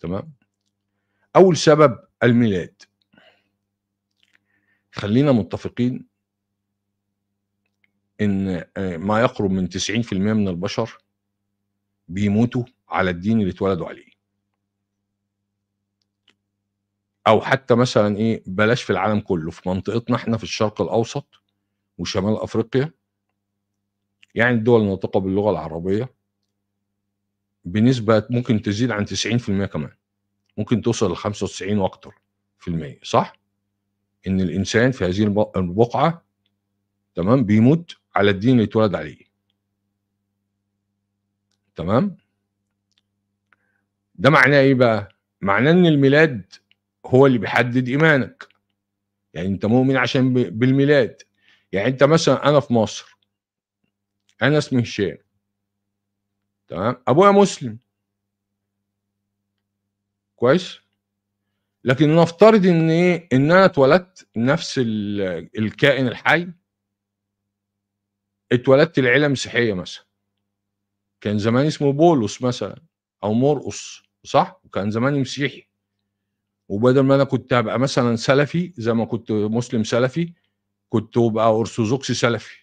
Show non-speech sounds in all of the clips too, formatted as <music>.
تمام اول سبب الميلاد خلينا متفقين ان آه، ما يقرب من 90% من البشر بيموتوا على الدين اللي اتولدوا عليه او حتى مثلا ايه بلاش في العالم كله في منطقتنا احنا في الشرق الاوسط وشمال افريقيا يعني الدول الناطقه باللغه العربيه بنسبه ممكن تزيد عن 90% كمان ممكن توصل ل 95 واكتر في المية صح؟ ان الانسان في هذه البقعه تمام بيموت على الدين اللي اتولد عليه تمام؟ ده معناه ايه بقى؟ معناه ان الميلاد هو اللي بيحدد ايمانك يعني انت مؤمن عشان بالميلاد يعني انت مثلا انا في مصر انا اسمي هشام تمام ابويا مسلم كويس لكن نفترض ان ايه ان انا اتولدت نفس الكائن الحي اتولدت العيله مسيحيه مثلا كان زمان اسمه بولس مثلا او مرقص صح وكان زماني مسيحي وبدل ما انا كنت ابقى مثلا سلفي زي ما كنت مسلم سلفي كنت ابقى ارثوذكسي سلفي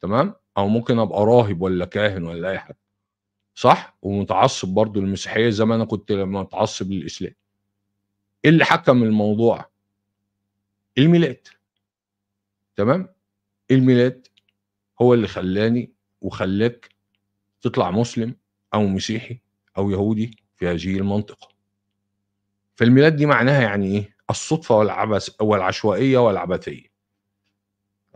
تمام او ممكن ابقى راهب ولا كاهن ولا اي حاجه صح ومتعصب برضو للمسيحيه زي ما انا كنت لما متعصب للاسلام ايه اللي حكم الموضوع الميلاد تمام الميلاد هو اللي خلاني وخلاك تطلع مسلم او مسيحي او يهودي في هذه المنطقه فالميلاد دي معناها يعني ايه الصدفه والعبث والعشوائيه والعبثيه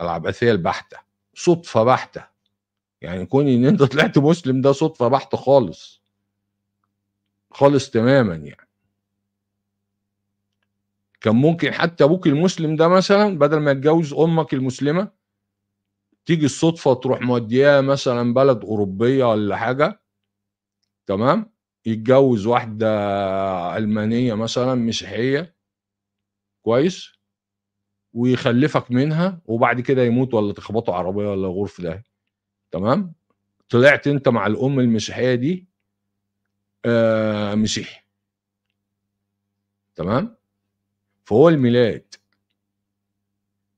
العبثيه البحته صدفه بحته يعني كون ان انت طلعت مسلم ده صدفه بحته خالص خالص تماما يعني كان ممكن حتى ابوك المسلم ده مثلا بدل ما يتجوز امك المسلمه تيجي الصدفه تروح مودياه مثلا بلد اوروبيه ولا حاجه تمام يتجوز واحده المانيه مثلا مسيحيه كويس ويخلفك منها وبعد كده يموت ولا تخبطه عربيه ولا غرف ده تمام طلعت انت مع الام المسيحيه دي آه مسيحي تمام فهو الميلاد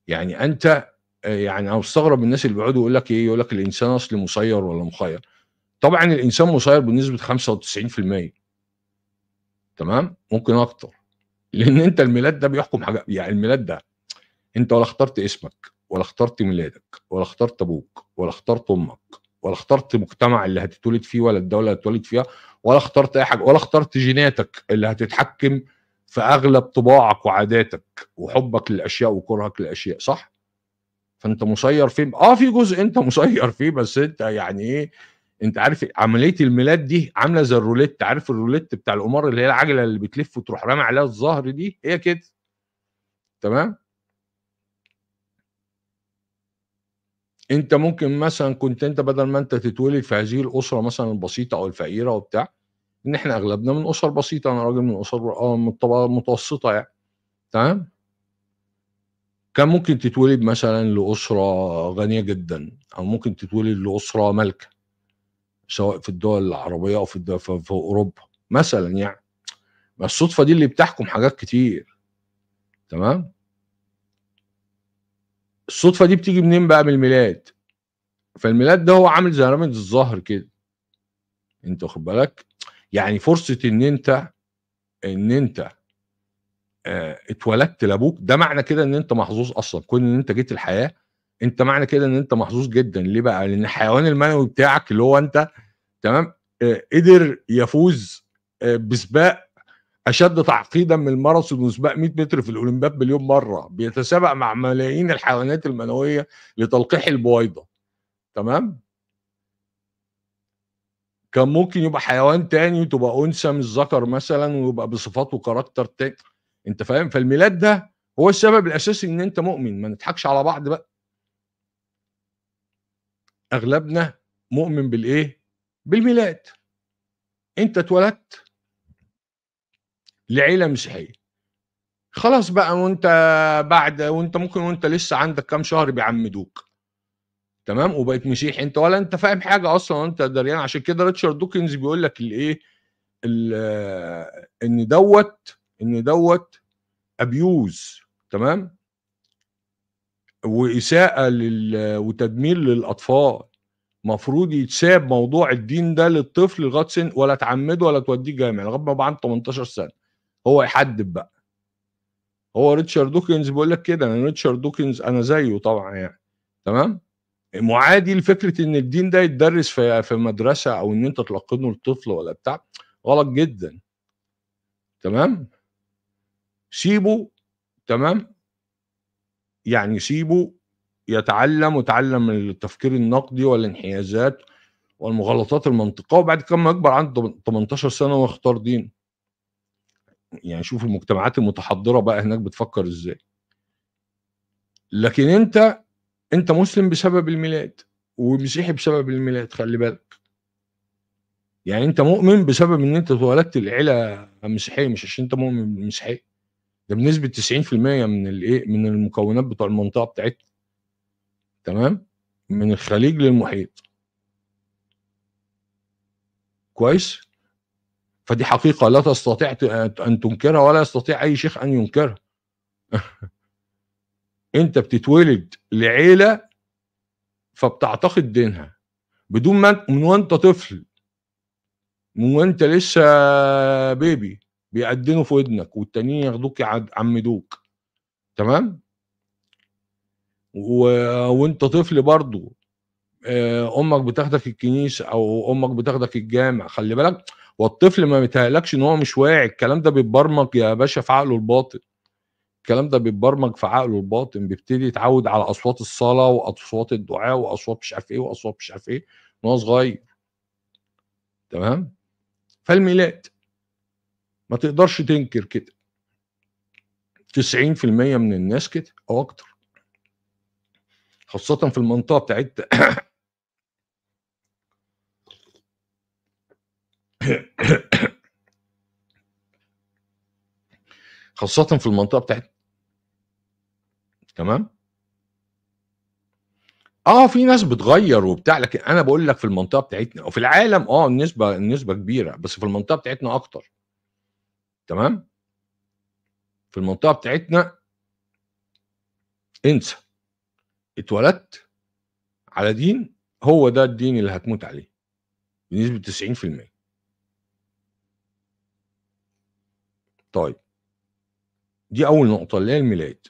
يعني انت آه، يعني انا استغرب الناس اللي بيقعدوا يقول لك ايه يقول لك الانسان اصل مسير ولا مخير طبعا الانسان مسير بنسبه 95% تمام ممكن اكتر لان انت الميلاد ده بيحكم حاجه يعني الميلاد ده انت ولا اخترت اسمك ولا اخترت ميلادك ولا اخترت ابوك ولا اخترت امك ولا اخترت المجتمع اللي هتتولد فيه ولا الدوله اللي هتتولد فيها ولا اخترت اي حاجه ولا اخترت جيناتك اللي هتتحكم في اغلب طباعك وعاداتك وحبك للاشياء وكرهك للاشياء صح فانت مسير فيه اه في جزء انت مسير فيه بس انت يعني ايه انت عارف عمليه الميلاد دي عامله زي الروليت عارف الروليت بتاع القمار اللي هي العجله اللي بتلف وتروح رامي عليها الظهر دي هي كده تمام انت ممكن مثلا كنت انت بدل ما انت تتولد في هذه الاسره مثلا البسيطه او الفقيره وبتاع ان احنا اغلبنا من اسر بسيطه انا راجل من اسر اه من الطبقه المتوسطه يعني تمام كان ممكن تتولد مثلا لاسره غنيه جدا او ممكن تتولد لاسره مالكه سواء في الدول العربيه او في الدول في اوروبا مثلا يعني بس الصدفه دي اللي بتحكم حاجات كتير تمام الصدفه دي بتيجي منين بقى من الميلاد فالميلاد ده هو عامل زي رمز الظهر كده انت واخد بالك يعني فرصه ان انت ان انت اه اتولدت لابوك ده معنى كده ان انت محظوظ اصلا كون ان انت جيت الحياه انت معنى كده ان انت محظوظ جدا ليه بقى لان الحيوان المنوي بتاعك اللي هو انت تمام اه قدر يفوز اه بسباق اشد تعقيدا من الماراثون وسباق 100 متر في الاولمبياد مليون مره بيتسابق مع ملايين الحيوانات المنويه لتلقيح البويضه تمام كان ممكن يبقى حيوان تاني وتبقى انثى مش ذكر مثلا ويبقى بصفات وكاركتر تاني انت فاهم فالميلاد ده هو السبب الاساسي ان انت مؤمن ما نضحكش على بعض بقى اغلبنا مؤمن بالايه بالميلاد انت اتولدت لعيله مسيحيه خلاص بقى وانت بعد وانت ممكن وانت لسه عندك كام شهر بيعمدوك تمام وبقيت مسيحي انت ولا انت فاهم حاجه اصلا انت دريان عشان كده ريتشارد دوكنز بيقول لك الايه ان دوت ان دوت ابيوز تمام واساءه لل وتدمير للاطفال المفروض يتساب موضوع الدين ده للطفل لغايه سن ولا تعمده ولا توديه جامع لغايه ما يبقى عنده 18 سنه هو يحدد بقى هو ريتشارد دوكنز بيقول لك كده انا ريتشارد دوكنز انا زيه طبعا يعني تمام معادي لفكره ان الدين ده يتدرس في في مدرسه او ان انت تلقنه لطفل ولا بتاع غلط جدا تمام سيبه تمام يعني سيبه يتعلم وتعلم من التفكير النقدي والانحيازات والمغالطات المنطقيه وبعد كم يكبر عنده 18 سنه ويختار دين يعني شوف المجتمعات المتحضره بقى هناك بتفكر ازاي لكن انت انت مسلم بسبب الميلاد ومسيحي بسبب الميلاد خلي بالك يعني انت مؤمن بسبب ان انت اتولدت العيله مسيحيه مش عشان انت مؤمن بالمسيحيه ده بنسبه 90% من الايه من المكونات بتوع المنطقه بتاعتنا تمام من الخليج للمحيط كويس فدي حقيقه لا تستطيع ان تنكرها ولا يستطيع اي شيخ ان ينكرها <laughs> انت بتتولد لعيله فبتعتقد دينها بدون ما من وانت طفل من وانت لسه بيبي بيقدنوا في ودنك والتانيين ياخدوك يعمدوك تمام و... وانت طفل برضه آه، امك بتاخدك الكنيسه او امك بتاخدك الجامع خلي بالك والطفل ما بيتهيألكش ان هو مش واعي الكلام ده بيتبرمج يا باشا في عقله الباطن الكلام ده بيتبرمج في عقله الباطن بيبتدي يتعود على اصوات الصلاه واصوات الدعاء واصوات مش عارف ايه واصوات مش عارف ايه وهو صغير تمام فالميلاد ما تقدرش تنكر كده 90% من الناس كده او اكتر خاصه في المنطقه بتاعت خاصة في المنطقة بتاعتنا تمام اه في ناس بتغير وبتاع لكن انا بقول لك في المنطقه بتاعتنا وفي العالم اه النسبه النسبه كبيره بس في المنطقه بتاعتنا اكتر تمام في المنطقه بتاعتنا انسى اتولدت على دين هو ده الدين اللي هتموت عليه بنسبه 90% طيب دي اول نقطه اللي هي الميلاد